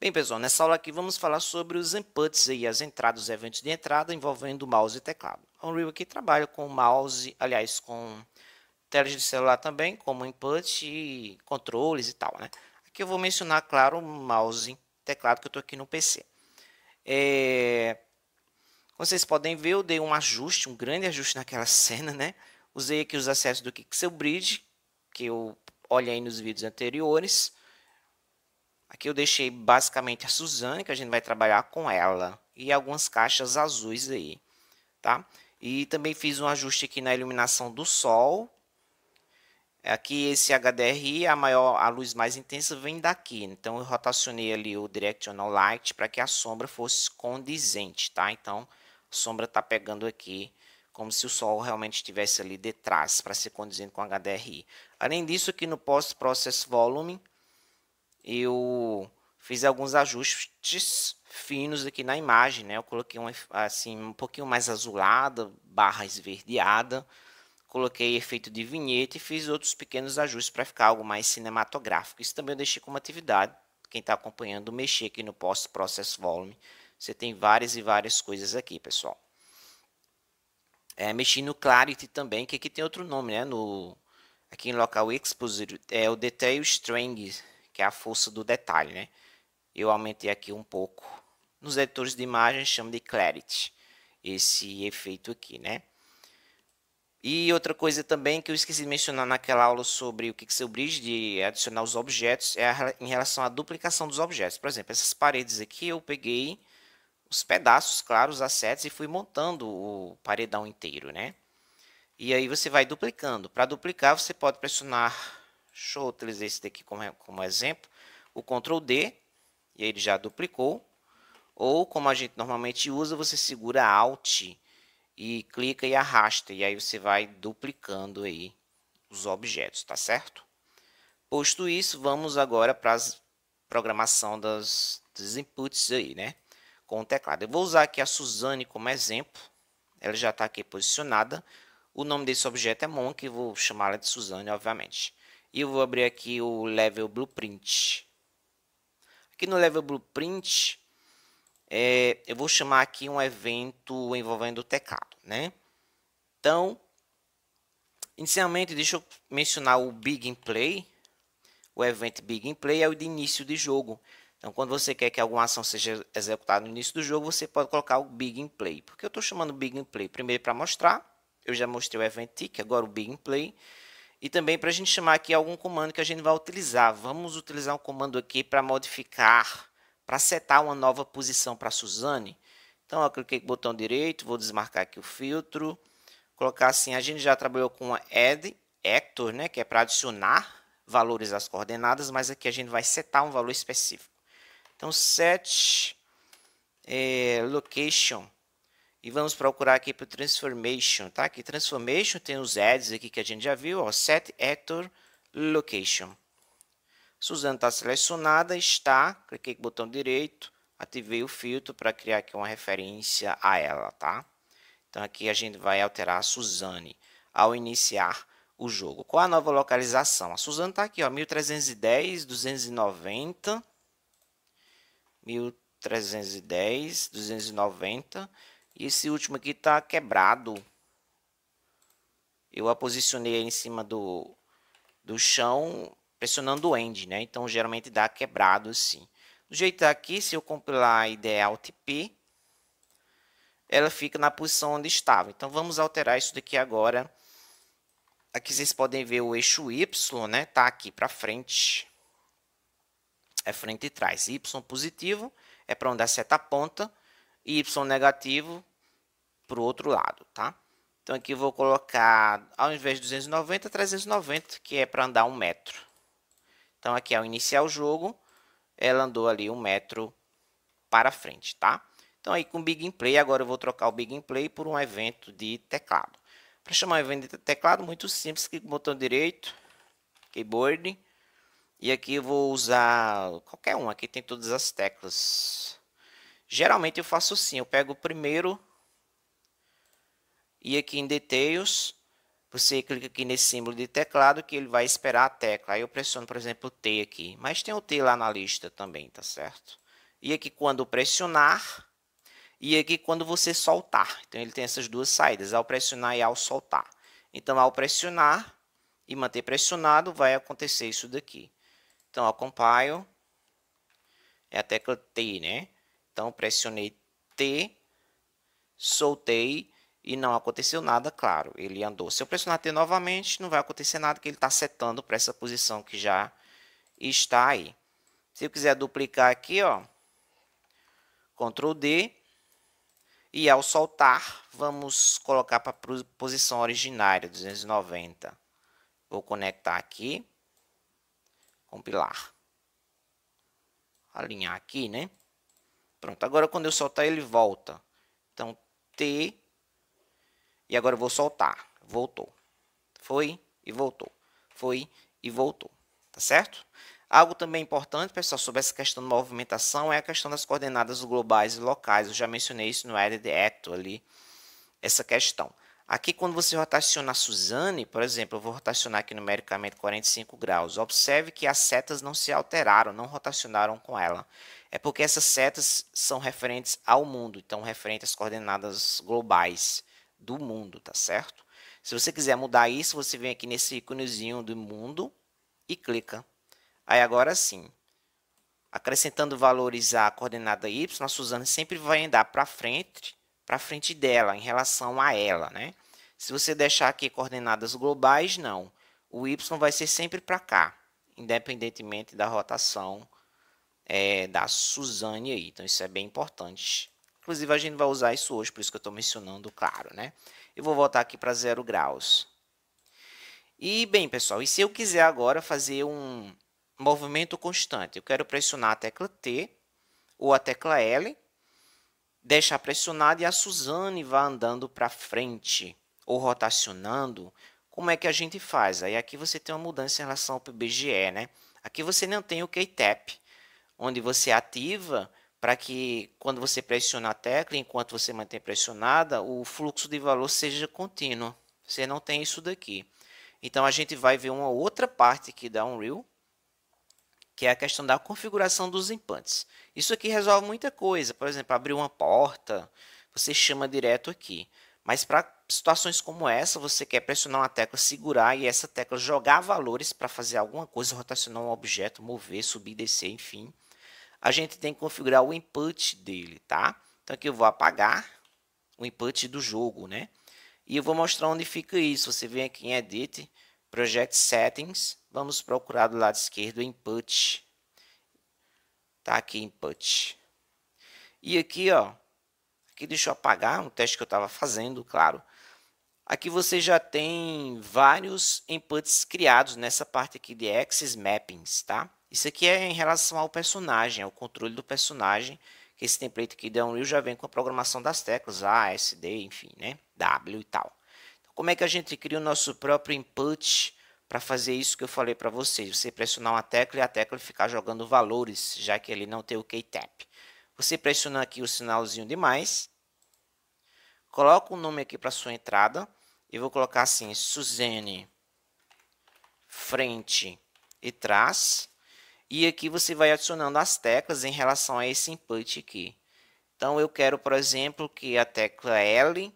Bem, pessoal, nessa aula aqui vamos falar sobre os inputs e as entradas, os eventos de entrada envolvendo mouse e teclado. A então, Unreal aqui trabalha com mouse, aliás, com telas de celular também, como input e controles e tal, né? Aqui eu vou mencionar, claro, o mouse teclado que eu estou aqui no PC. É... Como vocês podem ver, eu dei um ajuste, um grande ajuste naquela cena, né? Usei aqui os acessos do Kixel Bridge, que eu olhei nos vídeos anteriores. Aqui eu deixei basicamente a Suzane, que a gente vai trabalhar com ela. E algumas caixas azuis aí, tá? E também fiz um ajuste aqui na iluminação do sol. Aqui esse HDRI, a, maior, a luz mais intensa vem daqui. Então eu rotacionei ali o Directional Light para que a sombra fosse condizente, tá? Então a sombra está pegando aqui como se o sol realmente estivesse ali de trás para ser condizente com o HDRI. Além disso, aqui no Post Process Volume, eu fiz alguns ajustes finos aqui na imagem, né? Eu coloquei um, assim, um pouquinho mais azulada, barra esverdeada, coloquei efeito de vinheta e fiz outros pequenos ajustes para ficar algo mais cinematográfico. Isso também eu deixei como atividade. Quem está acompanhando, mexer aqui no Post Process Volume. Você tem várias e várias coisas aqui, pessoal. É, mexi no Clarity também, que aqui tem outro nome, né? No, aqui em local Exposure, é o Detail strength que é a força do detalhe, né? Eu aumentei aqui um pouco. Nos editores de imagem, chamo de clarity, esse efeito aqui, né? E outra coisa também que eu esqueci de mencionar naquela aula sobre o que o Bridge, de adicionar os objetos, é a, em relação à duplicação dos objetos. Por exemplo, essas paredes aqui eu peguei os pedaços, claro, os assets, e fui montando o paredão inteiro, né? E aí você vai duplicando. Para duplicar, você pode pressionar Deixa eu utilizar esse daqui como, como exemplo. O Ctrl D, e ele já duplicou. Ou, como a gente normalmente usa, você segura Alt e clica e arrasta. E aí você vai duplicando aí os objetos, tá certo? Posto isso, vamos agora para a programação das, dos inputs aí, né? Com o teclado. Eu vou usar aqui a Suzane como exemplo. Ela já está aqui posicionada. O nome desse objeto é Monk, vou chamá-la de Suzane, obviamente. E eu vou abrir aqui o Level Blueprint. Aqui no Level Blueprint, é, eu vou chamar aqui um evento envolvendo o teclado, né? Então, inicialmente, deixa eu mencionar o Big Play. O evento Big Play é o de início de jogo. Então, quando você quer que alguma ação seja executada no início do jogo, você pode colocar o Big Play. Por que eu estou chamando Big Play? Primeiro para mostrar. Eu já mostrei o event tick, agora o Big Play e também para a gente chamar aqui algum comando que a gente vai utilizar. Vamos utilizar um comando aqui para modificar, para setar uma nova posição para a Suzane. Então, eu cliquei no botão direito, vou desmarcar aqui o filtro, colocar assim, a gente já trabalhou com a add actor, né, que é para adicionar valores às coordenadas, mas aqui a gente vai setar um valor específico. Então, set é, location, e vamos procurar aqui para o Transformation, tá? Aqui, Transformation, tem os ads aqui que a gente já viu, ó, Set Actor Location. Suzana está selecionada, está, cliquei no botão direito, ativei o filtro para criar aqui uma referência a ela, tá? Então aqui a gente vai alterar a Suzane ao iniciar o jogo. Qual a nova localização? A Suzane está aqui, ó, 1310, 290, 1310, 290 e esse último aqui tá quebrado. Eu a posicionei em cima do, do chão, pressionando o end, né? Então, geralmente dá quebrado assim. Do jeito aqui, se eu compilar a ideia Alt P, ela fica na posição onde estava. Então, vamos alterar isso daqui agora. Aqui vocês podem ver o eixo Y, né? Tá aqui para frente. É frente e trás. Y positivo é para onde a seta aponta e y negativo para o outro lado, tá? Então aqui eu vou colocar, ao invés de 290, 390, que é para andar um metro. Então aqui ao iniciar o jogo, ela andou ali um metro para frente, tá? Então aí com Big Play, agora eu vou trocar o Big Play por um evento de teclado. Para chamar um evento de teclado, muito simples, clique no botão direito, keyboard, e aqui eu vou usar qualquer um, aqui tem todas as teclas. Geralmente eu faço assim, eu pego o primeiro e aqui em Details, você clica aqui nesse símbolo de teclado que ele vai esperar a tecla. Aí eu pressiono, por exemplo, o T aqui, mas tem o T lá na lista também, tá certo? E aqui quando pressionar e aqui quando você soltar. Então ele tem essas duas saídas, ao pressionar e ao soltar. Então ao pressionar e manter pressionado vai acontecer isso daqui. Então, ó, compile é a tecla T, né? Então, pressionei T, soltei e não aconteceu nada, claro, ele andou. Se eu pressionar T novamente, não vai acontecer nada, que ele está setando para essa posição que já está aí. Se eu quiser duplicar aqui, ó, Ctrl D, e ao soltar, vamos colocar para a posição originária, 290. Vou conectar aqui, compilar, alinhar aqui, né? Pronto, agora quando eu soltar ele volta. Então, T. E agora eu vou soltar. Voltou. Foi e voltou. Foi e voltou. Tá certo? Algo também importante, pessoal, sobre essa questão de movimentação é a questão das coordenadas globais e locais. Eu já mencionei isso no Edit Acto ali, essa questão. Aqui, quando você rotaciona a Suzane, por exemplo, eu vou rotacionar aqui numericamente 45 graus. Observe que as setas não se alteraram, não rotacionaram com ela. É porque essas setas são referentes ao mundo, então referentes às coordenadas globais do mundo, tá certo? Se você quiser mudar isso, você vem aqui nesse íconezinho do mundo e clica. Aí agora sim, acrescentando valores à coordenada y, a Suzana sempre vai andar para frente, para frente dela, em relação a ela, né? Se você deixar aqui coordenadas globais, não. O y vai ser sempre para cá, independentemente da rotação é, da Suzane aí. Então, isso é bem importante. Inclusive, a gente vai usar isso hoje, por isso que eu estou mencionando, claro, né? Eu vou voltar aqui para zero graus. E, bem, pessoal, e se eu quiser agora fazer um movimento constante? Eu quero pressionar a tecla T ou a tecla L, deixar pressionado e a Suzane vai andando para frente ou rotacionando. Como é que a gente faz? Aí aqui você tem uma mudança em relação ao PBGE, né? Aqui você não tem o K-Tap, onde você ativa para que quando você pressiona a tecla, enquanto você mantém pressionada, o fluxo de valor seja contínuo. Você não tem isso daqui. Então a gente vai ver uma outra parte aqui da Unreal, que é a questão da configuração dos implantes. Isso aqui resolve muita coisa, por exemplo, abrir uma porta, você chama direto aqui. Mas para situações como essa, você quer pressionar uma tecla, segurar e essa tecla jogar valores para fazer alguma coisa, rotacionar um objeto, mover, subir, descer, enfim a gente tem que configurar o input dele, tá? Então aqui eu vou apagar o input do jogo, né? E eu vou mostrar onde fica isso. Você vem aqui em Edit, Project Settings, vamos procurar do lado esquerdo Input. Tá aqui Input. E aqui, ó, aqui deixa eu apagar um teste que eu estava fazendo, claro. Aqui você já tem vários inputs criados nessa parte aqui de Axis Mappings, tá? Isso aqui é em relação ao personagem, ao controle do personagem, que esse template aqui da Unreal já vem com a programação das teclas A, S, D, enfim, né? W e tal. Então, como é que a gente cria o nosso próprio input para fazer isso que eu falei para vocês? Você pressionar uma tecla e a tecla ficar jogando valores, já que ele não tem o keytap. Você pressiona aqui o sinalzinho de mais, coloca o um nome aqui para sua entrada, eu vou colocar assim, Suzane, frente e trás, e aqui você vai adicionando as teclas em relação a esse input aqui. Então eu quero, por exemplo, que a tecla L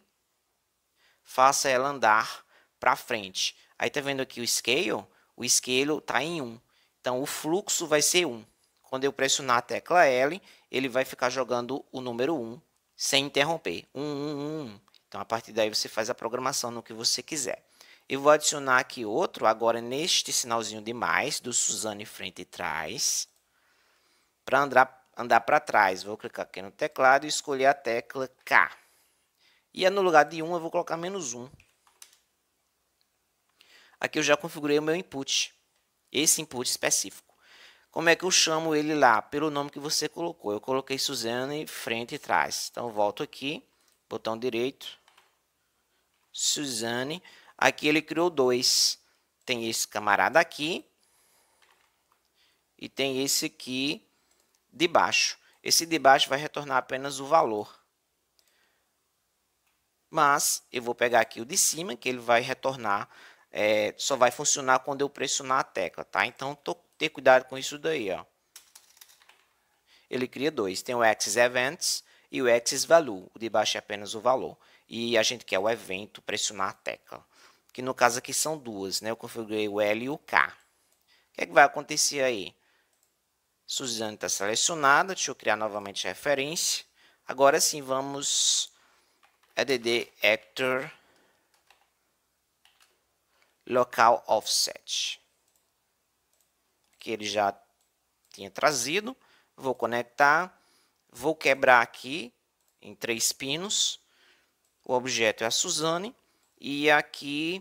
faça ela andar para frente. Aí tá vendo aqui o scale? O scale está em 1. Então o fluxo vai ser 1. Quando eu pressionar a tecla L, ele vai ficar jogando o número 1 sem interromper. 1, 1, 1, 1. Então a partir daí você faz a programação no que você quiser. E vou adicionar aqui outro, agora neste sinalzinho de mais, do Suzane frente e trás. Para andar, andar para trás, vou clicar aqui no teclado e escolher a tecla K. E é no lugar de 1, um, eu vou colocar menos 1. Um. Aqui eu já configurei o meu input, esse input específico. Como é que eu chamo ele lá? Pelo nome que você colocou. Eu coloquei Suzane frente e trás. Então, volto aqui, botão direito, Suzane Aqui ele criou dois. Tem esse camarada aqui e tem esse aqui de baixo. Esse de baixo vai retornar apenas o valor. Mas eu vou pegar aqui o de cima, que ele vai retornar, é, só vai funcionar quando eu pressionar a tecla, tá? Então, tô, ter cuidado com isso daí, ó. Ele cria dois, tem o Axis Events e o Axis Value. O de baixo é apenas o valor. E a gente quer o evento pressionar a tecla que no caso aqui são duas, né? Eu configurei o L e o K. O que, é que vai acontecer aí? Suzane está selecionada, deixa eu criar novamente a referência. Agora sim, vamos add actor local offset, que ele já tinha trazido. Vou conectar, vou quebrar aqui em três pinos. O objeto é a Suzane. E aqui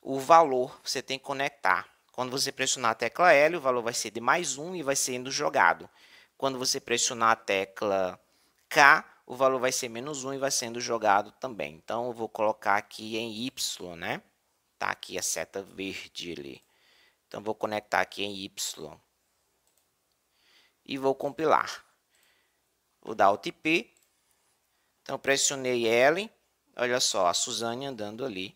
o valor você tem que conectar. Quando você pressionar a tecla L, o valor vai ser de mais 1 e vai sendo jogado. Quando você pressionar a tecla K, o valor vai ser menos 1 e vai sendo jogado também. Então, eu vou colocar aqui em Y, né? Tá aqui a seta verde ali. Então, vou conectar aqui em Y. E vou compilar. Vou dar Alt P. Então, pressionei L. Olha só, a Suzane andando ali.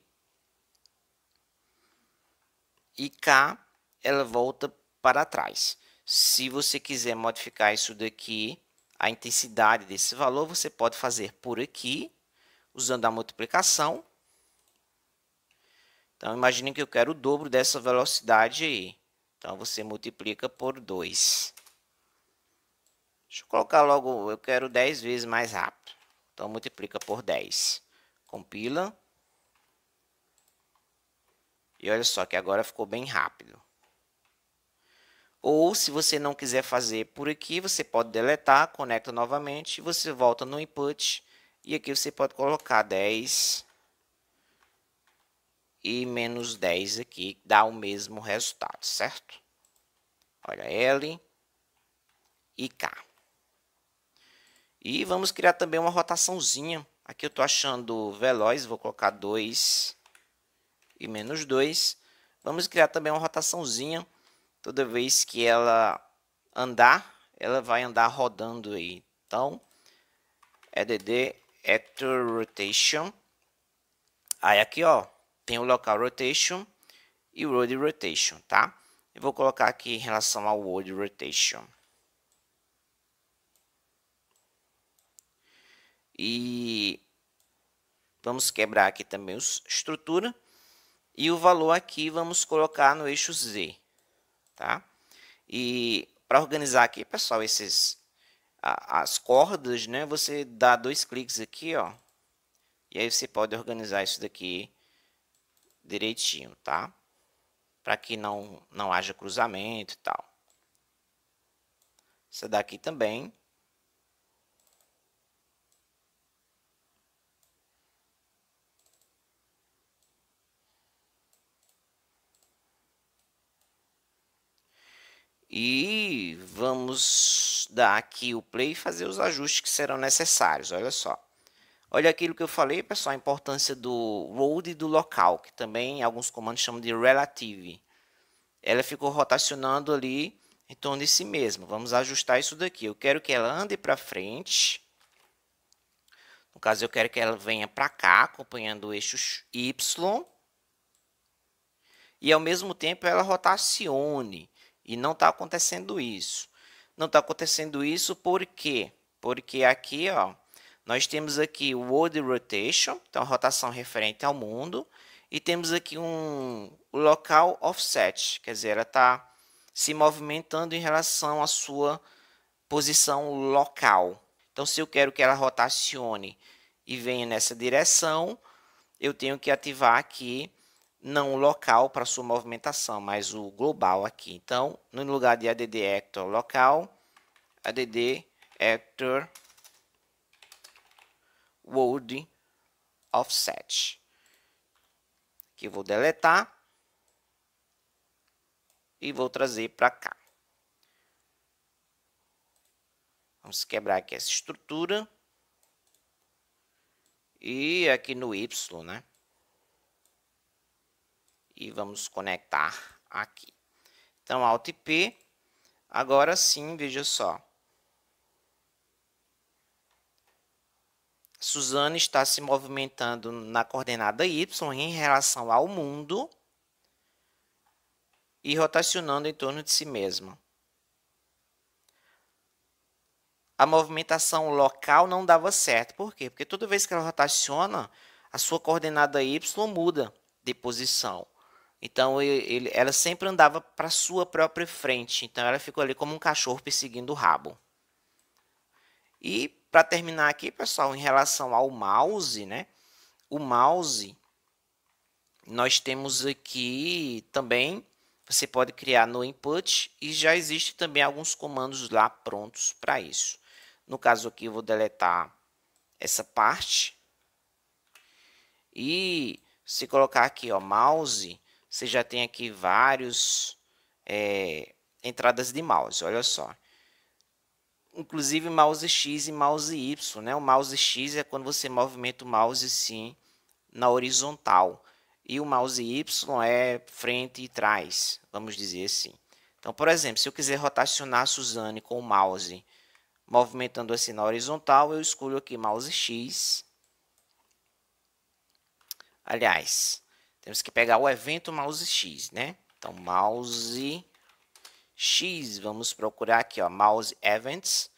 E cá, ela volta para trás. Se você quiser modificar isso daqui, a intensidade desse valor, você pode fazer por aqui, usando a multiplicação. Então, imagine que eu quero o dobro dessa velocidade aí. Então, você multiplica por 2. Deixa eu colocar logo, eu quero 10 vezes mais rápido. Então, multiplica por 10 compila. E olha só que agora ficou bem rápido. Ou se você não quiser fazer por aqui, você pode deletar, conecta novamente, você volta no input e aqui você pode colocar 10 e menos 10 aqui, dá o mesmo resultado, certo? Olha, L e K. E vamos criar também uma rotaçãozinha Aqui eu estou achando veloz, vou colocar 2 e menos 2. Vamos criar também uma rotaçãozinha. Toda vez que ela andar, ela vai andar rodando aí. Então, EDD Actor Rotation. Aí aqui, ó, tem o Local Rotation e o World Rotation, tá? Eu vou colocar aqui em relação ao World Rotation. E vamos quebrar aqui também a estrutura. E o valor aqui vamos colocar no eixo Z. Tá? E para organizar aqui, pessoal, esses, as cordas, né? Você dá dois cliques aqui, ó. E aí você pode organizar isso daqui direitinho, tá? Para que não, não haja cruzamento e tal. Essa daqui também. E vamos dar aqui o play e fazer os ajustes que serão necessários, olha só. Olha aquilo que eu falei, pessoal, a importância do road e do local, que também alguns comandos chamam de relative. Ela ficou rotacionando ali em torno de si mesma. Vamos ajustar isso daqui. Eu quero que ela ande para frente. No caso, eu quero que ela venha para cá, acompanhando o eixo Y. E, ao mesmo tempo, ela rotacione. E não está acontecendo isso. Não está acontecendo isso por quê? Porque aqui, ó, nós temos aqui o World Rotation, então rotação referente ao mundo, e temos aqui um local offset, quer dizer, ela está se movimentando em relação à sua posição local. Então, se eu quero que ela rotacione e venha nessa direção, eu tenho que ativar aqui não o local para sua movimentação, mas o global aqui. Então, no lugar de add actor local, add actor world offset. Que eu vou deletar e vou trazer para cá. Vamos quebrar aqui essa estrutura. E aqui no Y, né? e vamos conectar aqui. Então, Alt P. Agora sim, veja só. Suzana está se movimentando na coordenada Y em relação ao mundo e rotacionando em torno de si mesma. A movimentação local não dava certo. Por quê? Porque toda vez que ela rotaciona, a sua coordenada Y muda de posição. Então ele, ela sempre andava para sua própria frente. Então ela ficou ali como um cachorro perseguindo o rabo. E para terminar aqui, pessoal, em relação ao mouse, né? O mouse nós temos aqui também você pode criar no input e já existe também alguns comandos lá prontos para isso. No caso aqui eu vou deletar essa parte. E se colocar aqui, ó, mouse, você já tem aqui vários é, entradas de mouse, olha só. Inclusive mouse X e mouse Y, né? O mouse X é quando você movimenta o mouse sim na horizontal e o mouse Y é frente e trás, vamos dizer assim. Então, por exemplo, se eu quiser rotacionar a Suzane com o mouse movimentando assim na horizontal, eu escolho aqui mouse X. Aliás, temos que pegar o evento mouse X, né? Então, mouse X, vamos procurar aqui, ó, mouse events,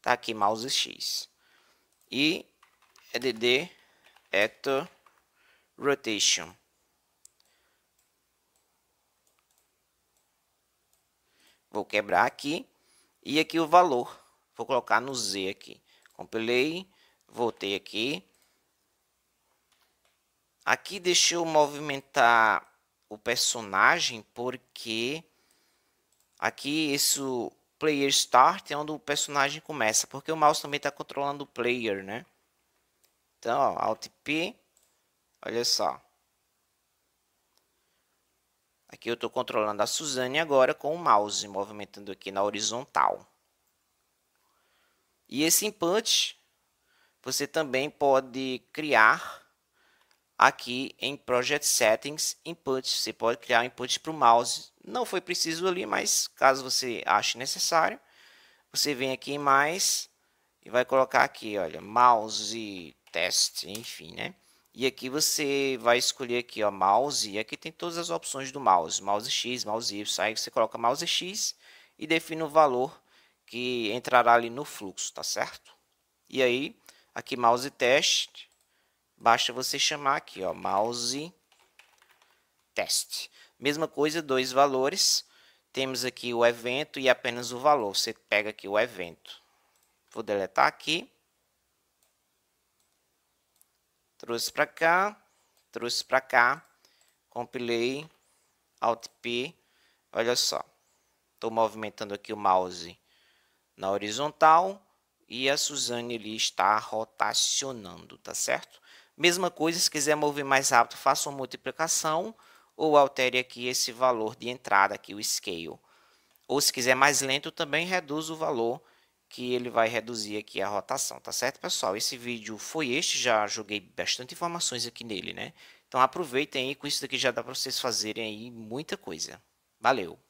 tá aqui mouse X. E add Hector Rotation. Vou quebrar aqui e aqui o valor. Vou colocar no Z aqui. Compilei, voltei aqui, Aqui deixa eu movimentar o personagem, porque aqui isso player start é onde o personagem começa, porque o mouse também está controlando o player, né? Então, ó, Alt P, olha só. Aqui eu estou controlando a Suzane agora com o mouse, movimentando aqui na horizontal. E esse input, você também pode criar aqui em Project Settings, Inputs, Você pode criar inputs para o mouse. Não foi preciso ali, mas caso você ache necessário, você vem aqui em mais e vai colocar aqui, olha, mouse, teste, enfim, né? E aqui você vai escolher aqui, ó, mouse. E aqui tem todas as opções do mouse. Mouse X, mouse Y. Aí você coloca mouse X e define o valor que entrará ali no fluxo, tá certo? E aí, aqui mouse teste Basta você chamar aqui, ó, mouse test. Mesma coisa, dois valores. Temos aqui o evento e apenas o valor. Você pega aqui o evento. Vou deletar aqui. Trouxe para cá, trouxe para cá. Compilei, Alt P. Olha só. Estou movimentando aqui o mouse na horizontal e a Suzane ali está rotacionando, tá certo? Mesma coisa, se quiser mover mais rápido, faça uma multiplicação ou altere aqui esse valor de entrada, aqui o scale. Ou se quiser mais lento, também reduz o valor que ele vai reduzir aqui a rotação, tá certo, pessoal? Esse vídeo foi este, já joguei bastante informações aqui nele, né? Então aproveitem aí, com isso daqui já dá para vocês fazerem aí muita coisa. Valeu!